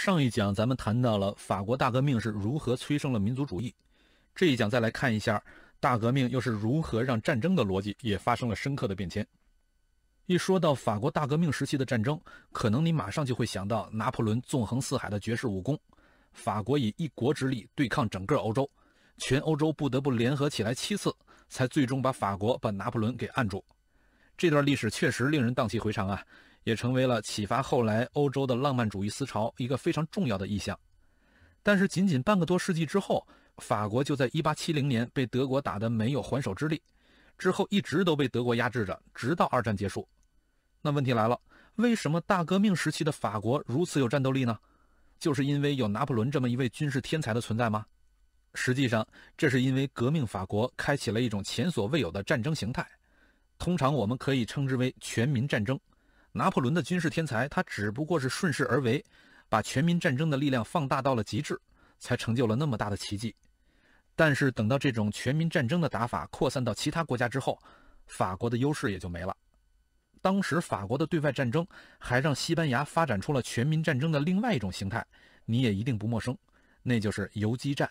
上一讲咱们谈到了法国大革命是如何催生了民族主义，这一讲再来看一下大革命又是如何让战争的逻辑也发生了深刻的变迁。一说到法国大革命时期的战争，可能你马上就会想到拿破仑纵横四海的绝世武功，法国以一国之力对抗整个欧洲，全欧洲不得不联合起来七次，才最终把法国把拿破仑给按住。这段历史确实令人荡气回肠啊！也成为了启发后来欧洲的浪漫主义思潮一个非常重要的意象，但是仅仅半个多世纪之后，法国就在1870年被德国打得没有还手之力，之后一直都被德国压制着，直到二战结束。那问题来了，为什么大革命时期的法国如此有战斗力呢？就是因为有拿破仑这么一位军事天才的存在吗？实际上，这是因为革命法国开启了一种前所未有的战争形态，通常我们可以称之为全民战争。拿破仑的军事天才，他只不过是顺势而为，把全民战争的力量放大到了极致，才成就了那么大的奇迹。但是等到这种全民战争的打法扩散到其他国家之后，法国的优势也就没了。当时法国的对外战争还让西班牙发展出了全民战争的另外一种形态，你也一定不陌生，那就是游击战。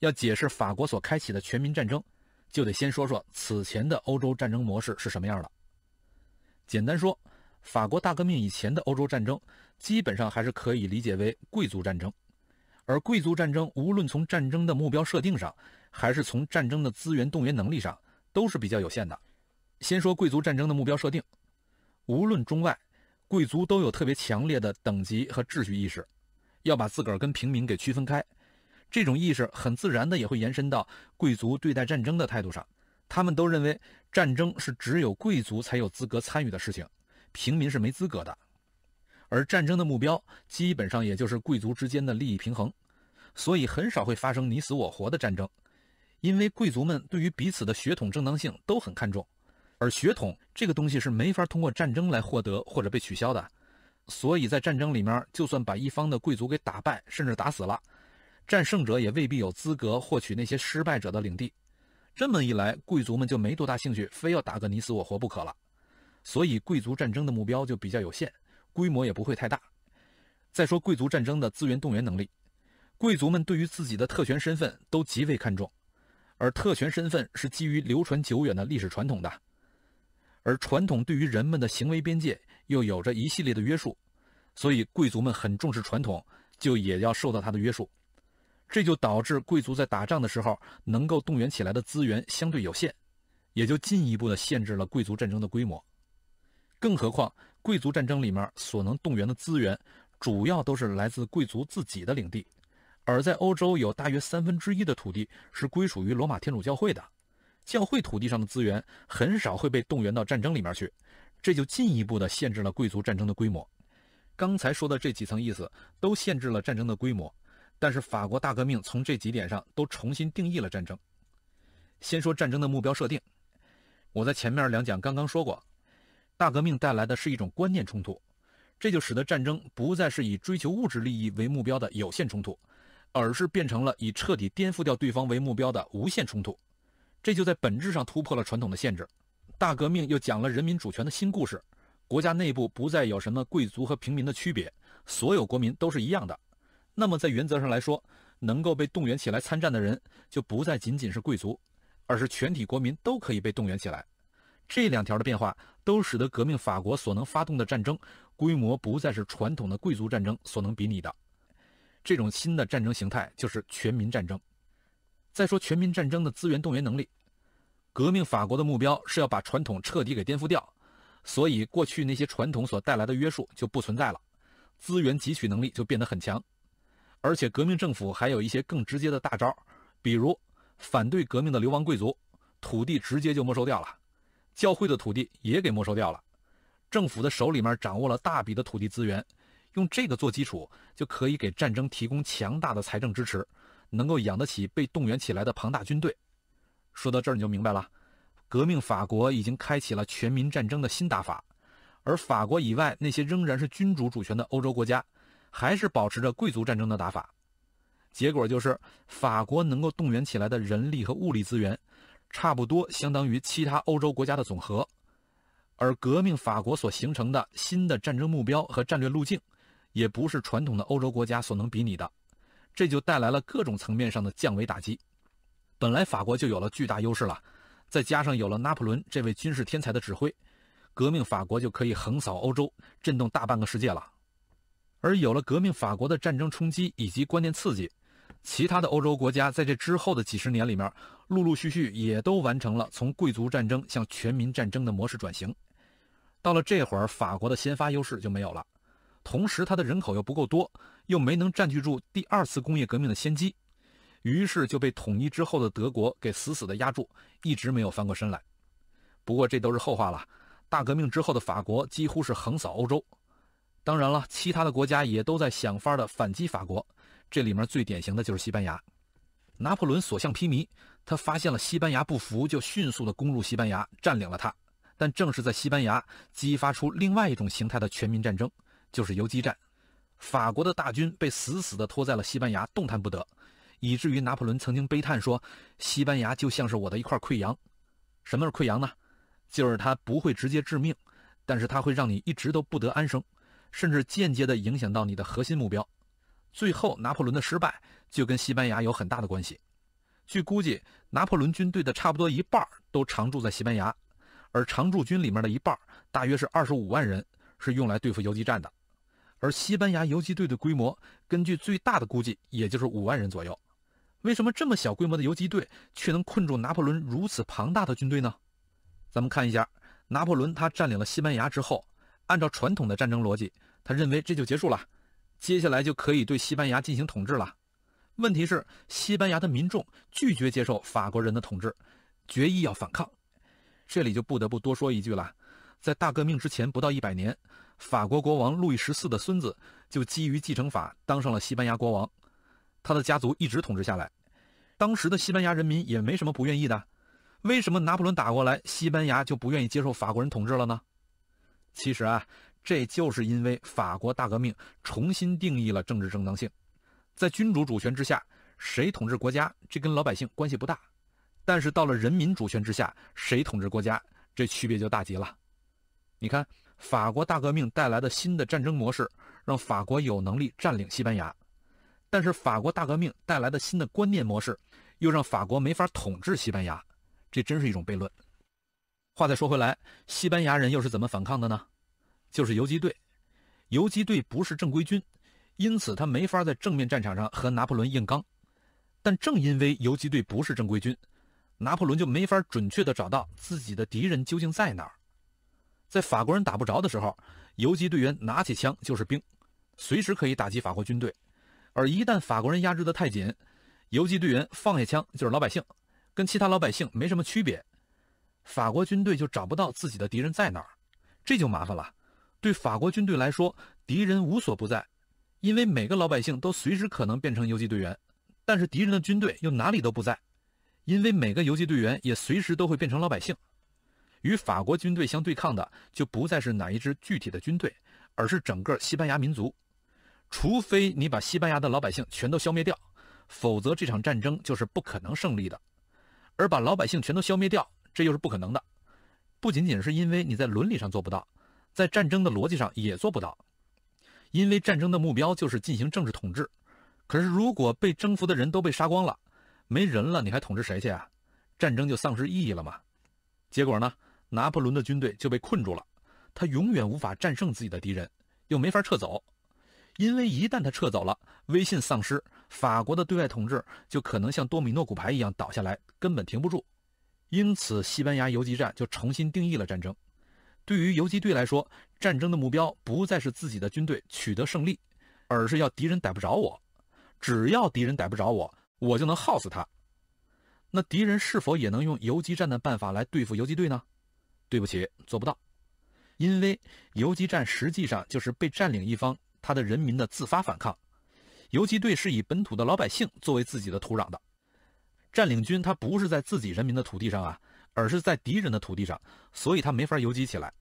要解释法国所开启的全民战争，就得先说说此前的欧洲战争模式是什么样的。简单说。法国大革命以前的欧洲战争，基本上还是可以理解为贵族战争，而贵族战争无论从战争的目标设定上，还是从战争的资源动员能力上，都是比较有限的。先说贵族战争的目标设定，无论中外，贵族都有特别强烈的等级和秩序意识，要把自个儿跟平民给区分开。这种意识很自然的也会延伸到贵族对待战争的态度上，他们都认为战争是只有贵族才有资格参与的事情。平民是没资格的，而战争的目标基本上也就是贵族之间的利益平衡，所以很少会发生你死我活的战争，因为贵族们对于彼此的血统正当性都很看重，而血统这个东西是没法通过战争来获得或者被取消的，所以在战争里面，就算把一方的贵族给打败，甚至打死了，战胜者也未必有资格获取那些失败者的领地，这么一来，贵族们就没多大兴趣，非要打个你死我活不可了。所以，贵族战争的目标就比较有限，规模也不会太大。再说，贵族战争的资源动员能力，贵族们对于自己的特权身份都极为看重，而特权身份是基于流传久远的历史传统的，而传统对于人们的行为边界又有着一系列的约束，所以贵族们很重视传统，就也要受到它的约束。这就导致贵族在打仗的时候能够动员起来的资源相对有限，也就进一步的限制了贵族战争的规模。更何况，贵族战争里面所能动员的资源，主要都是来自贵族自己的领地，而在欧洲有大约三分之一的土地是归属于罗马天主教会的，教会土地上的资源很少会被动员到战争里面去，这就进一步的限制了贵族战争的规模。刚才说的这几层意思都限制了战争的规模，但是法国大革命从这几点上都重新定义了战争。先说战争的目标设定，我在前面两讲刚刚说过。大革命带来的是一种观念冲突，这就使得战争不再是以追求物质利益为目标的有限冲突，而是变成了以彻底颠覆掉对方为目标的无限冲突。这就在本质上突破了传统的限制。大革命又讲了人民主权的新故事，国家内部不再有什么贵族和平民的区别，所有国民都是一样的。那么在原则上来说，能够被动员起来参战的人就不再仅仅是贵族，而是全体国民都可以被动员起来。这两条的变化都使得革命法国所能发动的战争规模不再是传统的贵族战争所能比拟的。这种新的战争形态就是全民战争。再说全民战争的资源动员能力，革命法国的目标是要把传统彻底给颠覆掉，所以过去那些传统所带来的约束就不存在了，资源汲取能力就变得很强。而且革命政府还有一些更直接的大招，比如反对革命的流亡贵族土地直接就没收掉了。教会的土地也给没收掉了，政府的手里面掌握了大笔的土地资源，用这个做基础，就可以给战争提供强大的财政支持，能够养得起被动员起来的庞大军队。说到这儿你就明白了，革命法国已经开启了全民战争的新打法，而法国以外那些仍然是君主主权的欧洲国家，还是保持着贵族战争的打法，结果就是法国能够动员起来的人力和物力资源。差不多相当于其他欧洲国家的总和，而革命法国所形成的新的战争目标和战略路径，也不是传统的欧洲国家所能比拟的。这就带来了各种层面上的降维打击。本来法国就有了巨大优势了，再加上有了拿破仑这位军事天才的指挥，革命法国就可以横扫欧洲，震动大半个世界了。而有了革命法国的战争冲击以及观念刺激。其他的欧洲国家在这之后的几十年里面，陆陆续续也都完成了从贵族战争向全民战争的模式转型。到了这会儿，法国的先发优势就没有了，同时它的人口又不够多，又没能占据住第二次工业革命的先机，于是就被统一之后的德国给死死的压住，一直没有翻过身来。不过这都是后话了。大革命之后的法国几乎是横扫欧洲，当然了，其他的国家也都在想法的反击法国。这里面最典型的就是西班牙，拿破仑所向披靡，他发现了西班牙不服，就迅速的攻入西班牙，占领了它。但正是在西班牙激发出另外一种形态的全民战争，就是游击战。法国的大军被死死的拖在了西班牙，动弹不得，以至于拿破仑曾经悲叹说：“西班牙就像是我的一块溃疡。”什么是溃疡呢？就是它不会直接致命，但是它会让你一直都不得安生，甚至间接的影响到你的核心目标。最后，拿破仑的失败就跟西班牙有很大的关系。据估计，拿破仑军队的差不多一半都常驻在西班牙，而常驻军里面的一半，大约是二十五万人，是用来对付游击战的。而西班牙游击队的规模，根据最大的估计，也就是五万人左右。为什么这么小规模的游击队却能困住拿破仑如此庞大的军队呢？咱们看一下，拿破仑他占领了西班牙之后，按照传统的战争逻辑，他认为这就结束了。接下来就可以对西班牙进行统治了。问题是，西班牙的民众拒绝接受法国人的统治，决意要反抗。这里就不得不多说一句了，在大革命之前不到一百年，法国国王路易十四的孙子就基于继承法当上了西班牙国王，他的家族一直统治下来。当时的西班牙人民也没什么不愿意的。为什么拿破仑打过来，西班牙就不愿意接受法国人统治了呢？其实啊。这就是因为法国大革命重新定义了政治正当性，在君主主权之下，谁统治国家，这跟老百姓关系不大；但是到了人民主权之下，谁统治国家，这区别就大极了。你看法国大革命带来的新的战争模式，让法国有能力占领西班牙；但是法国大革命带来的新的观念模式，又让法国没法统治西班牙。这真是一种悖论。话再说回来，西班牙人又是怎么反抗的呢？就是游击队，游击队不是正规军，因此他没法在正面战场上和拿破仑硬刚。但正因为游击队不是正规军，拿破仑就没法准确的找到自己的敌人究竟在哪儿。在法国人打不着的时候，游击队员拿起枪就是兵，随时可以打击法国军队；而一旦法国人压制得太紧，游击队员放下枪就是老百姓，跟其他老百姓没什么区别。法国军队就找不到自己的敌人在哪儿，这就麻烦了。对法国军队来说，敌人无所不在，因为每个老百姓都随时可能变成游击队员；但是敌人的军队又哪里都不在，因为每个游击队员也随时都会变成老百姓。与法国军队相对抗的就不再是哪一支具体的军队，而是整个西班牙民族。除非你把西班牙的老百姓全都消灭掉，否则这场战争就是不可能胜利的。而把老百姓全都消灭掉，这又是不可能的，不仅仅是因为你在伦理上做不到。在战争的逻辑上也做不到，因为战争的目标就是进行政治统治。可是，如果被征服的人都被杀光了，没人了，你还统治谁去啊？战争就丧失意义了嘛。结果呢，拿破仑的军队就被困住了，他永远无法战胜自己的敌人，又没法撤走，因为一旦他撤走了，威信丧失，法国的对外统治就可能像多米诺骨牌一样倒下来，根本停不住。因此，西班牙游击战就重新定义了战争。对于游击队来说，战争的目标不再是自己的军队取得胜利，而是要敌人逮不着我。只要敌人逮不着我，我就能耗死他。那敌人是否也能用游击战的办法来对付游击队呢？对不起，做不到，因为游击战实际上就是被占领一方他的人民的自发反抗。游击队是以本土的老百姓作为自己的土壤的，占领军他不是在自己人民的土地上啊，而是在敌人的土地上，所以他没法游击起来。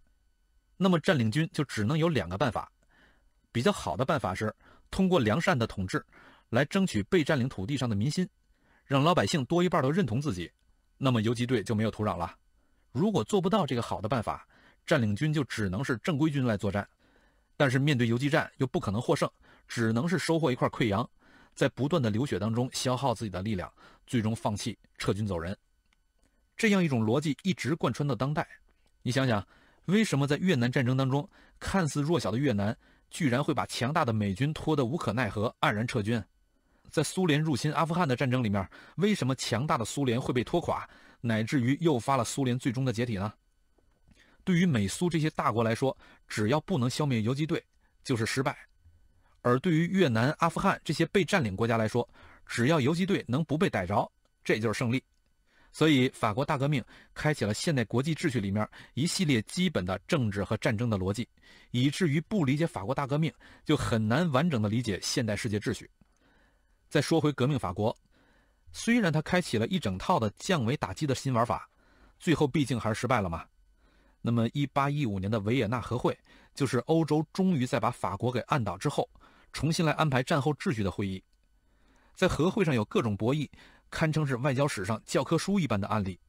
那么，占领军就只能有两个办法。比较好的办法是通过良善的统治来争取被占领土地上的民心，让老百姓多一半都认同自己，那么游击队就没有土壤了。如果做不到这个好的办法，占领军就只能是正规军来作战。但是面对游击战又不可能获胜，只能是收获一块溃疡，在不断的流血当中消耗自己的力量，最终放弃撤军走人。这样一种逻辑一直贯穿到当代。你想想。为什么在越南战争当中，看似弱小的越南居然会把强大的美军拖得无可奈何，黯然撤军？在苏联入侵阿富汗的战争里面，为什么强大的苏联会被拖垮，乃至于诱发了苏联最终的解体呢？对于美苏这些大国来说，只要不能消灭游击队，就是失败；而对于越南、阿富汗这些被占领国家来说，只要游击队能不被逮着，这就是胜利。所以，法国大革命开启了现代国际秩序里面一系列基本的政治和战争的逻辑，以至于不理解法国大革命，就很难完整的理解现代世界秩序。再说回革命法国，虽然他开启了一整套的降维打击的新玩法，最后毕竟还是失败了嘛。那么，一八一五年的维也纳和会，就是欧洲终于在把法国给按倒之后，重新来安排战后秩序的会议。在和会上有各种博弈。堪称是外交史上教科书一般的案例，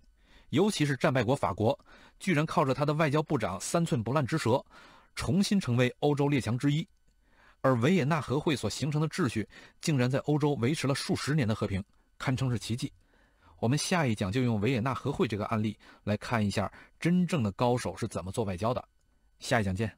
尤其是战败国法国，居然靠着他的外交部长三寸不烂之舌，重新成为欧洲列强之一。而维也纳和会所形成的秩序，竟然在欧洲维持了数十年的和平，堪称是奇迹。我们下一讲就用维也纳和会这个案例来看一下真正的高手是怎么做外交的。下一讲见。